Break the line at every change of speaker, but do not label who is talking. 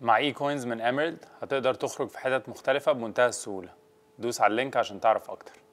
مع اي كوينز من اميرالد هتقدر تخرج في حتت مختلفة بمنتهى السهولة دوس على اللينك عشان تعرف اكتر